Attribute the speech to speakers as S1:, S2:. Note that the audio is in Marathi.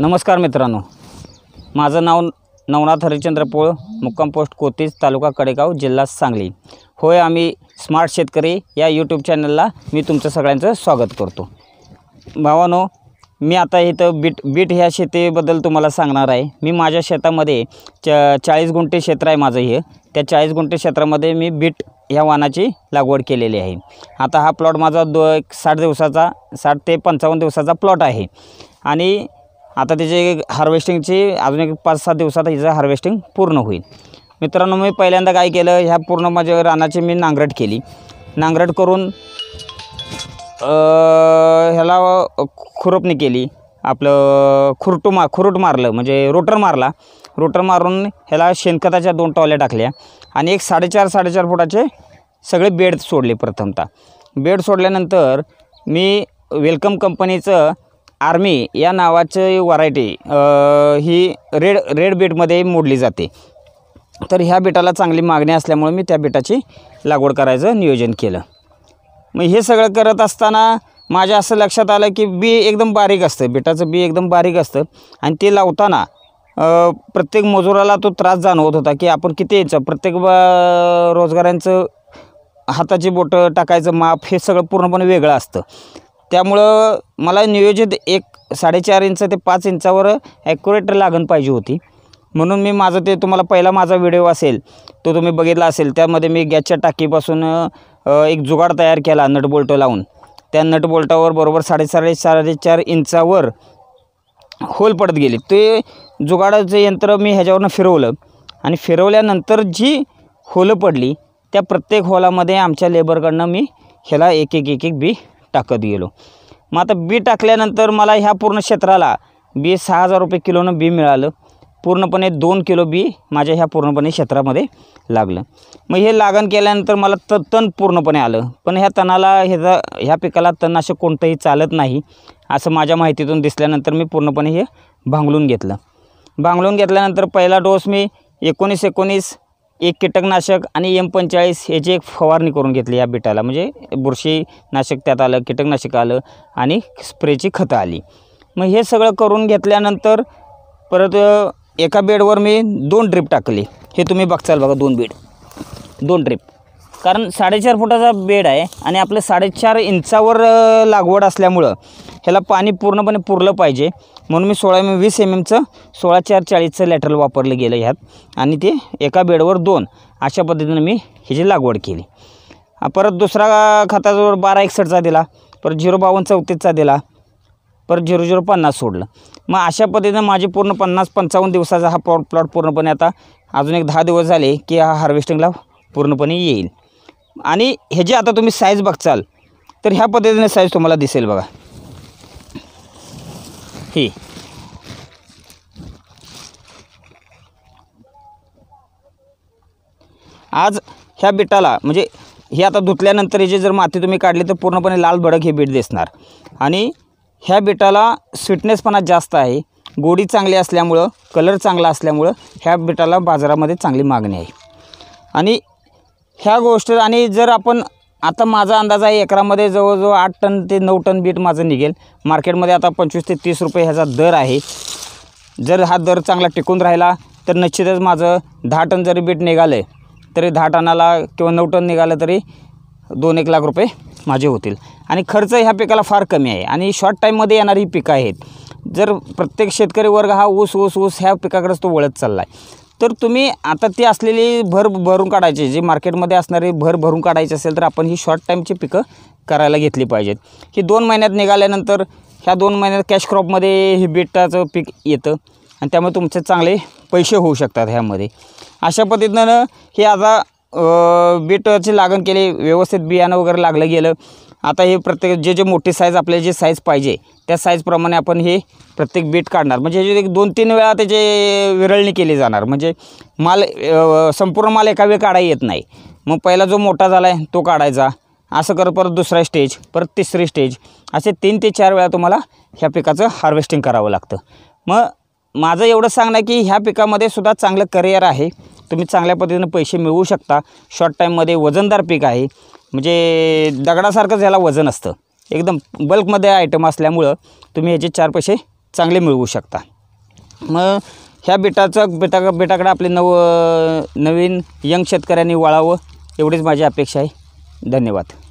S1: नमस्कार मित्रांनो माझं नाव नवनाथ हरिचंद्र पोळ मुक्काम पोस्ट कोतीज तालुका कडेगाव जिल्हा सांगली होय आम्ही स्मार्ट शेतकरी या यूट्यूब चॅनलला मी तुमचं सगळ्यांचं स्वागत करतो भावानो मी आता इथं बीट बीट ह्या शेतीबद्दल तुम्हाला सांगणार आहे मी माझ्या शेतामध्ये च चाळीस गुंठे क्षेत्र आहे माझं हे त्या चाळीस गुंठे क्षेत्रामध्ये मी बीट ह्या वानाची लागवड केलेली आहे आता हा प्लॉट माझा दो एक साठ दिवसाचा साठ ते पंचावन्न दिवसाचा प्लॉट आहे आणि आता त्याचे हार्वेस्टिंगची अजून एक पाच सात दिवसात हिचं हार्वेस्टिंग पूर्ण होईल मित्रांनो मी पहिल्यांदा काय केलं ह्या पूर्ण माझ्या रानाची मी नांगरट केली नांगरट करून ह्याला खुरपणी केली आपलं खुरटू मा खुरट मारलं म्हणजे रोटर मारला रोटर मारून ह्याला शेणखताच्या दोन टॉल्या टाकल्या आणि एक साडेचार साडेचार फुटाचे सगळे बेड सोडले प्रथमतः बेड सोडल्यानंतर मी वेलकम कंपनीचं आर्मी या नावाची व्हरायटी ही रेड रेड बीटमध्ये मोडली जाते तर ह्या बीटाला चांगली मागणी असल्यामुळे मी त्या बीटाची लागवड करायचं नियोजन केलं मग हे सगळं करत असताना माझ्या असं लक्षात आलं की बी एकदम बारीक असतं बिटाचं बी एकदम बारीक असतं आणि ते लावताना प्रत्येक मजुराला तो त्रास जाणवत होता की आपण किती यायचं प्रत्येक रोजगारांचं हाताची बोटं टाकायचं माप हे सगळं पूर्णपणे वेगळं असतं त्यामुळं मला नियोजित एक साडेचार इंच ते पाच इंचावर ॲक्युरेट लागण पाहिजे होती म्हणून मी माझं ते तुम्हाला पहिला माझा व्हिडिओ असेल तो तुम्ही बघितला असेल त्यामध्ये मी गॅसच्या टाकीपासून एक जुगाड तयार केला नटबोल्ट लावून त्या नटबोल्टावर बरोबर साडेसाडे साडेचार इंचावर होल पडत गेले ते जुगाडाचं यंत्र मी ह्याच्यावरनं फिरवलं आणि फिरवल्यानंतर जी होलं पडली त्या प्रत्येक होलामध्ये आमच्या लेबरकडनं मी ह्याला एक एक एक एक बी टाकत गेलो मग आता बी टाकल्यानंतर मला ह्या पूर्ण क्षेत्राला बी सहा हजार रुपये किलोनं बी मिळालं पूर्णपणे दोन किलो बी माझ्या ह्या पूर्णपणे क्षेत्रामध्ये लागलं मग हे लागण केल्यानंतर मला त तण पूर्णपणे आलं पण ह्या तणाला ह्याचा ह्या पिकाला तण असं कोणतंही चालत नाही असं माझ्या माहितीतून दिसल्यानंतर मी पूर्णपणे हे भांगलून घेतलं भांगलून घेतल्यानंतर पहिला डोस मी एकोणीस एकोणीस एक कीटकनाशक आणि एम पंचाळीस ह्याची एक फवारणी करून घेतली या बिटाला म्हणजे बुरशीनाशक त्यात आलं कीटकनाशक आलं आणि स्प्रेची खतं आली मग हे सगळं करून घेतल्यानंतर परत एका बेडवर मी दोन ड्रीप टाकली हे तुम्ही बघचाल बघा दोन बेड दोन ड्रीप कारण साडेचार फुटाचा बेड आहे आणि आपलं साडेचार इंचावर लागवड असल्यामुळं ह्याला पाणी पूर्णपणे पुरलं पाहिजे म्हणून मी सोळा एम वीस एम एमचं सोळा चार चाळीसचं लॅटरल वापरलं गेलं ह्यात आणि ते एका बेडवर दोन अशा पद्धतीनं मी ह्याची लागवड केली परत दुसरा खताजवळ बारा एकसठचा दिला परत झिरो बावन्न चौतीसचा दिला परत झिरो झिरो पन्नास सोडलं मग अशा पद्धतीनं माझे पूर्ण पन्नास पंचावन्न दिवसाचा हा प्लॉट प्लॉट पूर्णपणे आता अजून एक दहा दिवस झाले की हा हार्वेस्टिंगला पूर्णपणे येईल आणि हे जे आता तुम्ही साईज बघचाल तर ह्या पद्धतीने साईज तुम्हाला दिसेल बघा ही आज ह्या बिटाला म्हणजे हे आता धुतल्यानंतर जे जर माती तुम्ही काढली तर पूर्णपणे लाल भडक हे बीट दिसणार आणि ह्या बिटाला स्वीटनेसपणा जास्त आहे गोडी चांगली असल्यामुळं कलर चांगला असल्यामुळं ह्या बिटाला बाजारामध्ये चांगली मागणी आहे आणि ह्या गोष्टी आणि जर आपण आता माझा अंदाज आहे एकरामध्ये जवळजवळ आठ टन ते नऊ टन बीट माझं निघेल मार्केटमध्ये आता पंचवीस ते तीस रुपये ह्याचा दर आहे जर हा दर चांगला टिकून राहिला तर निश्चितच माझं दहा टन जरी बीट निघालं तरी दहा टनाला किंवा नऊ टन निघालं तरी दोन एक लाख रुपये माझे होतील आणि खर्च ह्या पिकाला फार कमी आहे आणि शॉर्ट टाईममध्ये येणारी ही पिकं आहेत जर प्रत्येक शेतकरी वर्ग हा ऊस ऊस ऊस ह्या पिकाकडेच तो वळत चालला आहे तर तुम्ही आता ती असलेली भर भरून काढायची जी मार्केटमध्ये असणारी भर भरून काढायची असेल तर आपण ही शॉर्ट टाईमची पिकं करायला घेतली पाहिजेत ही दोन महिन्यात निघाल्यानंतर ह्या दोन महिन्यात कॅश क्रॉपमध्ये हे बिटाचं पीक येतं आणि त्यामुळे तुमचे चांगले पैसे होऊ शकतात ह्यामध्ये अशा पद्धतीनं हे आता बीटची लागण केली व्यवस्थित बियाणं वगैरे लागलं गेलं आता हे प्रत्येक जे जे मोठी साईज आपल्याला जे साईज पाहिजे त्या साईजप्रमाणे आपण हे प्रत्येक बीट काढणार म्हणजे जे दोन तीन वेळा त्याचे विरळणी केली जाणार म्हणजे माल संपूर्ण माल एका वेळ काढाय येत नाही मग पहिला जो मोठा झाला आहे तो काढायचा असं करत परत दुसरा स्टेज परत तिसरी स्टेज असे तीन ते चार वेळा तुम्हाला ह्या पिकाचं हार्वेस्टिंग करावं लागतं मग माझं एवढं सांगणं की ह्या पिकामध्ये सुद्धा चांगलं करिअर आहे तुम्ही चांगल्या पद्धतीनं पैसे मिळवू शकता शॉर्ट टाईममध्ये वजनदार पीक आहे म्हणजे दगडासारखंच ह्याला वजन असतं एकदम बल्कमध्ये आयटम असल्यामुळं तुम्ही ह्याचे चार पैसे चांगले मिळवू शकता मग ह्या बिटाचं बेटा बेटाकडे आपले नव नवीन यंग शेतकऱ्यांनी वळावं एवढीच माझी अपेक्षा आहे धन्यवाद